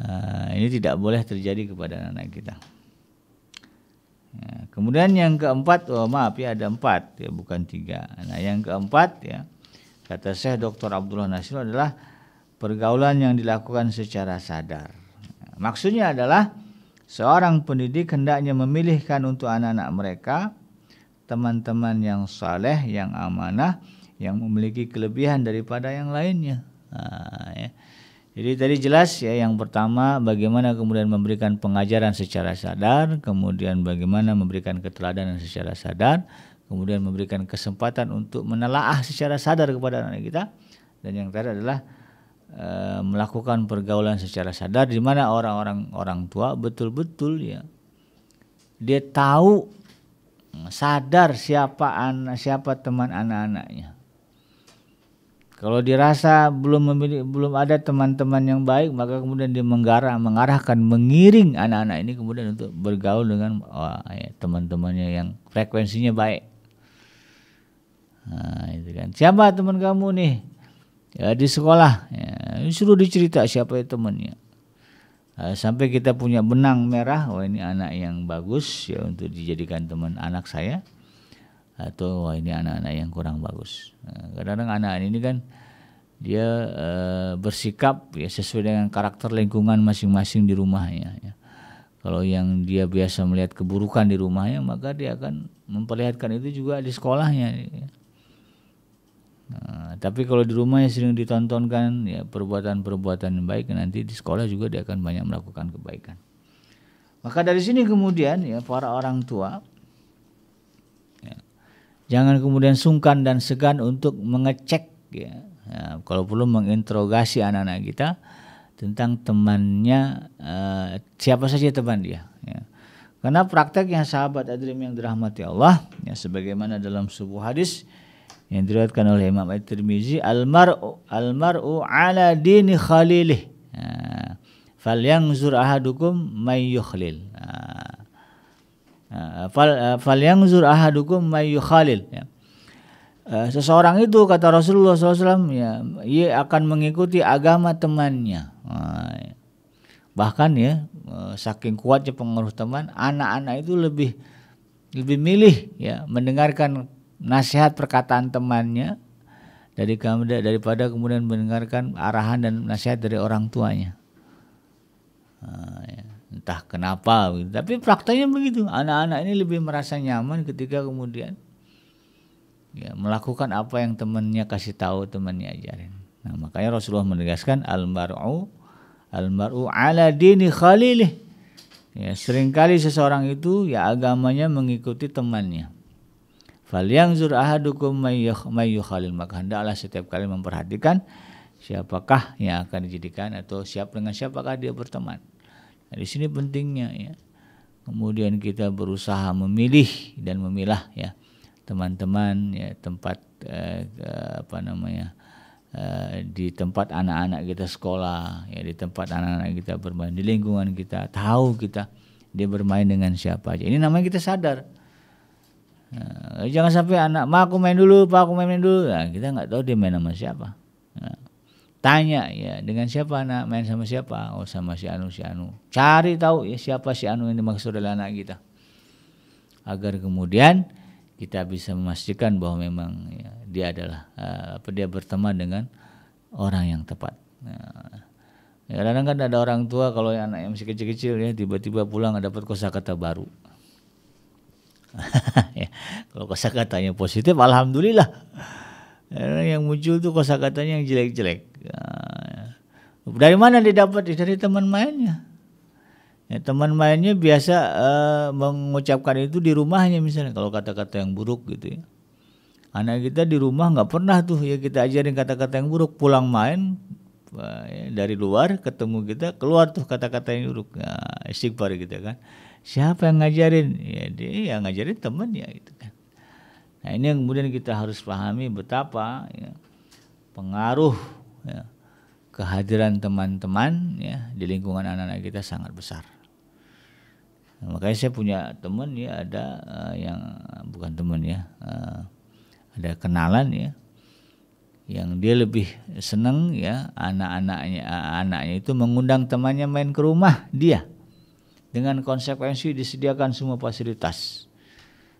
eh, ini tidak boleh terjadi kepada anak-anak kita. Nah, kemudian yang keempat, oh maaf ya ada empat ya bukan tiga. Nah yang keempat ya Kata saya, Dr. Abdullah Nasir adalah pergaulan yang dilakukan secara sadar. Maksudnya adalah seorang pendidik hendaknya memilihkan untuk anak-anak mereka teman-teman yang saleh, yang amanah, yang memiliki kelebihan daripada yang lainnya. Nah, ya. Jadi tadi jelas ya yang pertama bagaimana kemudian memberikan pengajaran secara sadar, kemudian bagaimana memberikan keteladanan secara sadar, kemudian memberikan kesempatan untuk menelaah secara sadar kepada anak kita dan yang terakhir adalah e, melakukan pergaulan secara sadar di mana orang-orang orang tua betul-betul ya dia tahu sadar siapa anak siapa teman anak-anaknya kalau dirasa belum memiliki, belum ada teman-teman yang baik, maka kemudian dia menggarah, mengarahkan, mengiring anak-anak ini kemudian untuk bergaul dengan ya, teman-temannya yang frekuensinya baik. Nah, itu kan. Siapa teman kamu nih? Ya di sekolah. Ya, suruh dicerita siapa ya temannya. Nah, sampai kita punya benang merah, wah ini anak yang bagus ya untuk dijadikan teman anak saya. Atau wah ini anak-anak yang kurang bagus. Ya, kadang-kadang nah, anak ini kan dia e, bersikap ya sesuai dengan karakter lingkungan masing-masing di rumahnya. Ya. Kalau yang dia biasa melihat keburukan di rumahnya, maka dia akan memperlihatkan itu juga di sekolahnya. Ya. Nah, tapi kalau di rumah yang sering ditontonkan ya perbuatan-perbuatan yang baik nanti di sekolah juga dia akan banyak melakukan kebaikan. Maka dari sini kemudian ya para orang tua ya, jangan kemudian sungkan dan segan untuk mengecek ya, ya kalau perlu menginterogasi anak-anak kita tentang temannya eh, siapa saja teman dia. Ya. Karena praktek yang sahabat adrim yang dirahmati Allah ya sebagaimana dalam sebuah hadis yang diriwayatkan oleh Imam At-Tirmizi almaru almaru ala dini khalilih nah, fal yanzur ahadukum may yukhlil nah, fal fal yanzur ahadukum may yukhalil ya. Eh, seseorang itu kata Rasulullah SAW ya ia akan mengikuti agama temannya ya. bahkan ya e, saking kuatnya pengaruh teman anak-anak itu lebih lebih milih ya mendengarkan nasihat perkataan temannya dari daripada kemudian mendengarkan arahan dan nasihat dari orang tuanya. Ah, ya. Entah kenapa, tapi faktanya begitu. Anak-anak ini lebih merasa nyaman ketika kemudian ya, melakukan apa yang temannya kasih tahu, temannya ajarin. Nah, makanya Rasulullah menegaskan almaru almaru ala dini khalilih. Ya, seringkali seseorang itu ya agamanya mengikuti temannya. Falyanzur ahadukum mayyukhalil maka hendaklah setiap kali memperhatikan siapakah yang akan dijadikan atau siap dengan siapakah dia berteman. Nah, di sini pentingnya ya. Kemudian kita berusaha memilih dan memilah ya teman-teman ya tempat eh, eh apa namanya eh, di tempat anak-anak kita sekolah ya di tempat anak-anak kita bermain di lingkungan kita tahu kita dia bermain dengan siapa aja ini namanya kita sadar Nah, jangan sampai anak, ma aku main dulu, pak aku main, dulu. Nah, kita nggak tahu dia main sama siapa. Nah, tanya ya dengan siapa anak main sama siapa? Oh sama si Anu si Anu. Cari tahu ya siapa si Anu yang dimaksud oleh anak kita. Agar kemudian kita bisa memastikan bahwa memang ya, dia adalah eh, apa dia berteman dengan orang yang tepat. Nah, ya, kadang kan ada orang tua kalau anak yang masih kecil-kecil ya tiba-tiba pulang dapat kosakata baru. ya, kalau katanya positif alhamdulillah yang muncul tuh kosakatanya yang jelek-jelek ah, ya. dari mana didapat dari teman mainnya ya, teman mainnya biasa uh, mengucapkan itu di rumahnya misalnya kalau kata-kata yang buruk gitu ya anak kita di rumah nggak pernah tuh ya kita ajarin kata-kata yang buruk pulang main eh, ya, dari luar ketemu kita keluar tuh kata-kata yang buruk nah, istighfar kita kan Siapa yang ngajarin? Ya dia ya ngajarin ya gitu kan. Nah ini yang kemudian kita harus pahami betapa ya, pengaruh ya, kehadiran teman-teman ya di lingkungan anak-anak kita sangat besar. Nah, makanya saya punya teman ya ada uh, yang bukan teman ya uh, ada kenalan ya yang dia lebih seneng ya anak-anaknya eh, anaknya itu mengundang temannya main ke rumah dia dengan konsekuensi disediakan semua fasilitas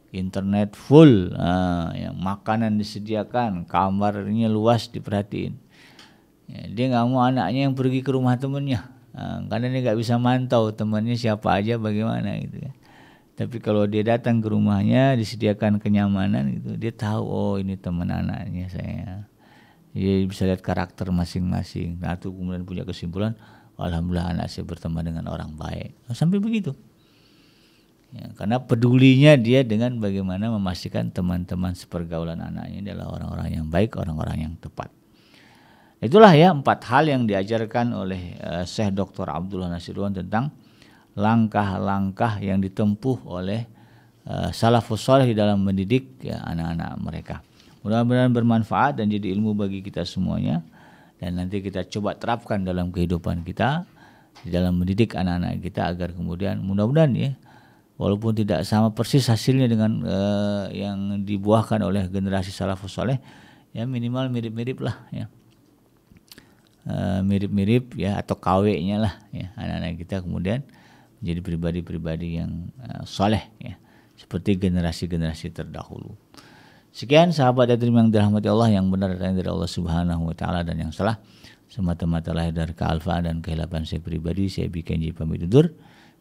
internet full nah, ya, makanan disediakan kamarnya luas diperhatiin ya, dia nggak mau anaknya yang pergi ke rumah temennya nah, karena dia nggak bisa mantau temannya siapa aja bagaimana gitu ya. tapi kalau dia datang ke rumahnya disediakan kenyamanan gitu dia tahu oh ini teman anaknya saya dia bisa lihat karakter masing-masing nah itu kemudian punya kesimpulan alhamdulillah anak saya berteman dengan orang baik oh, sampai begitu ya, karena pedulinya dia dengan bagaimana memastikan teman-teman sepergaulan anaknya adalah orang-orang yang baik orang-orang yang tepat itulah ya empat hal yang diajarkan oleh uh, Syekh Dr. Abdullah Nasirwan tentang langkah-langkah yang ditempuh oleh uh, salafus di dalam mendidik ya, anak-anak ya, mereka mudah-mudahan bermanfaat dan jadi ilmu bagi kita semuanya dan nanti kita coba terapkan dalam kehidupan kita di dalam mendidik anak-anak kita agar kemudian mudah-mudahan ya walaupun tidak sama persis hasilnya dengan uh, yang dibuahkan oleh generasi salafus soleh ya minimal mirip-mirip lah ya eh, mirip-mirip uh, ya atau kw lah ya anak-anak kita kemudian menjadi pribadi-pribadi yang uh, soleh ya seperti generasi-generasi terdahulu. Sekian sahabat dan terima yang dirahmati Allah yang benar datang dari Allah Subhanahu wa taala dan yang salah semata-mata lahir dari kealfaan dan kehilapan saya pribadi saya bikin jadi pamit tidur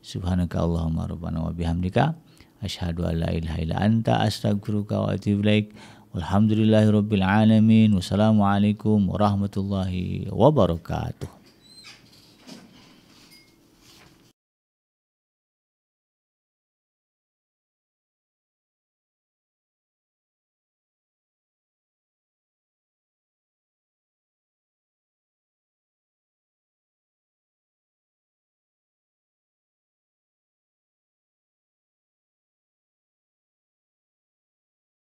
subhanaka allahumma rabbana wa bihamdika asyhadu an la ilaha illa anta astaghfiruka wa atubu ilaik Walhamdulillahirabbil rabbil alamin wassalamualaikum warahmatullahi wabarakatuh